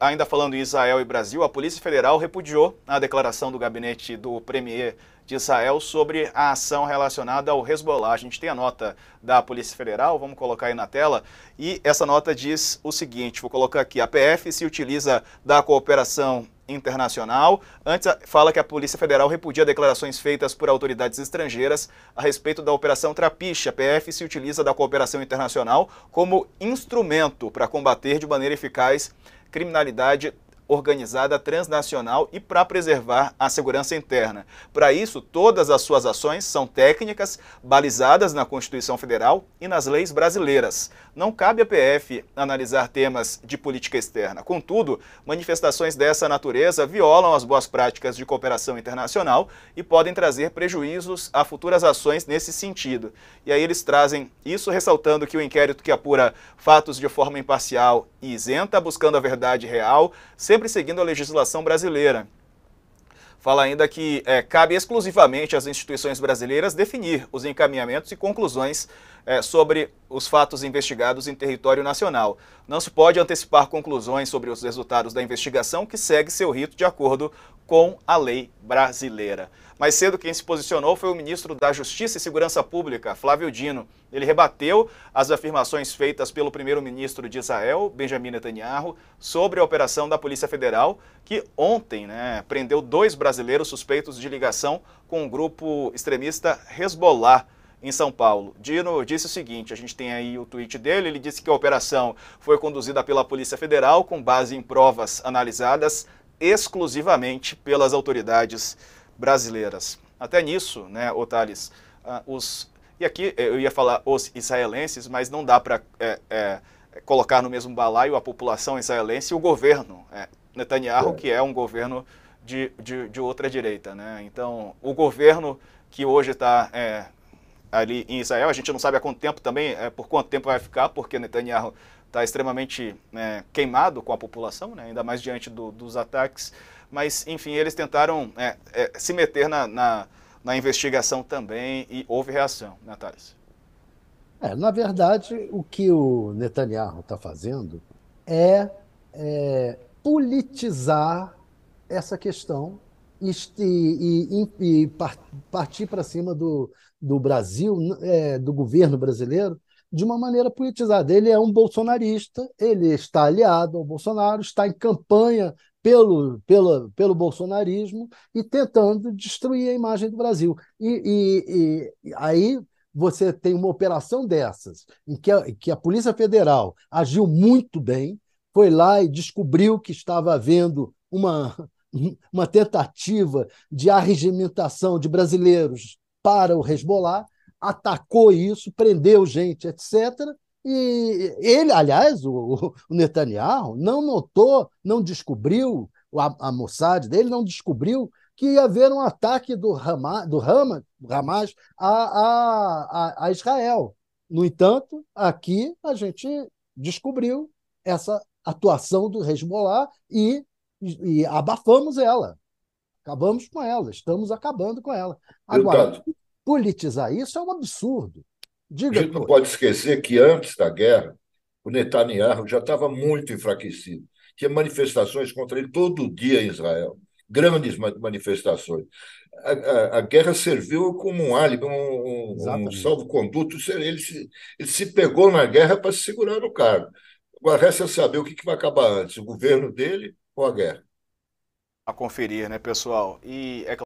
Ainda falando em Israel e Brasil, a Polícia Federal repudiou a declaração do gabinete do Premier de Israel sobre a ação relacionada ao Hezbollah. A gente tem a nota da Polícia Federal, vamos colocar aí na tela, e essa nota diz o seguinte, vou colocar aqui, a PF se utiliza da cooperação internacional. Antes, fala que a Polícia Federal repudia declarações feitas por autoridades estrangeiras a respeito da Operação Trapiche. A PF se utiliza da cooperação internacional como instrumento para combater de maneira eficaz criminalidade organizada transnacional e para preservar a segurança interna. Para isso, todas as suas ações são técnicas, balizadas na Constituição Federal e nas leis brasileiras. Não cabe à PF analisar temas de política externa. Contudo, manifestações dessa natureza violam as boas práticas de cooperação internacional e podem trazer prejuízos a futuras ações nesse sentido. E aí eles trazem isso ressaltando que o inquérito que apura fatos de forma imparcial e isenta, buscando a verdade real, sempre seguindo a legislação brasileira. Fala ainda que é, cabe exclusivamente às instituições brasileiras definir os encaminhamentos e conclusões é, sobre os fatos investigados em território nacional. Não se pode antecipar conclusões sobre os resultados da investigação que segue seu rito de acordo com a lei brasileira. Mais cedo, quem se posicionou foi o ministro da Justiça e Segurança Pública, Flávio Dino. Ele rebateu as afirmações feitas pelo primeiro-ministro de Israel, Benjamin Netanyahu, sobre a operação da Polícia Federal, que ontem né, prendeu dois brasileiros suspeitos de ligação com o grupo extremista Hezbollah em São Paulo. Dino disse o seguinte: a gente tem aí o tweet dele. Ele disse que a operação foi conduzida pela Polícia Federal com base em provas analisadas exclusivamente pelas autoridades brasileiras. Até nisso, né, Otales, uh, ah, os, e aqui eu ia falar os israelenses, mas não dá para é, é, é, colocar no mesmo balaio a população israelense e o governo é, Netanyahu, é. que é um governo de, de, de, outra direita. Né? Então, o governo que hoje está é, ali em Israel. A gente não sabe há quanto tempo também, é, por quanto tempo vai ficar, porque Netanyahu está extremamente é, queimado com a população, né, ainda mais diante do, dos ataques. Mas, enfim, eles tentaram é, é se meter na, na, na, investigação também e houve reação, Natália. Né, é, na verdade, o que o Netanyahu está fazendo é, é politizar essa questão e, e, e partir para cima do, do Brasil, é, do governo brasileiro, de uma maneira politizada. Ele é um bolsonarista, ele está aliado ao Bolsonaro, está em campanha pelo, pelo, pelo bolsonarismo e tentando destruir a imagem do Brasil. E, e, e aí você tem uma operação dessas, em que a, que a Polícia Federal agiu muito bem, foi lá e descobriu que estava havendo uma, uma tentativa de arregimentação de brasileiros para o Hezbollah, atacou isso, prendeu gente, etc. E ele, aliás, o, o Netanyahu, não notou, não descobriu, a, a Mossad dele não descobriu que ia haver um ataque do Hamas, do do Hamas a, a, a Israel. No entanto, aqui a gente descobriu essa atuação do Hezbollah e e, abafamos ela. Acabamos com ela, estamos acabando com ela. Agora, Deputado, politizar isso é um absurdo. Diga, a gente não pode esquecer que antes da guerra, o Netanyahu já estava muito enfraquecido. Tinha manifestações contra ele todo dia em Israel grandes manifestações. A, a, a, guerra serviu como um álibi, um, um salvo-conduto. Ele se, ele se pegou na guerra para se segurar no cargo. Agora, resta saber o que, que vai acabar antes: o governo dele ou a guerra. A conferir, né, pessoal? E é claro.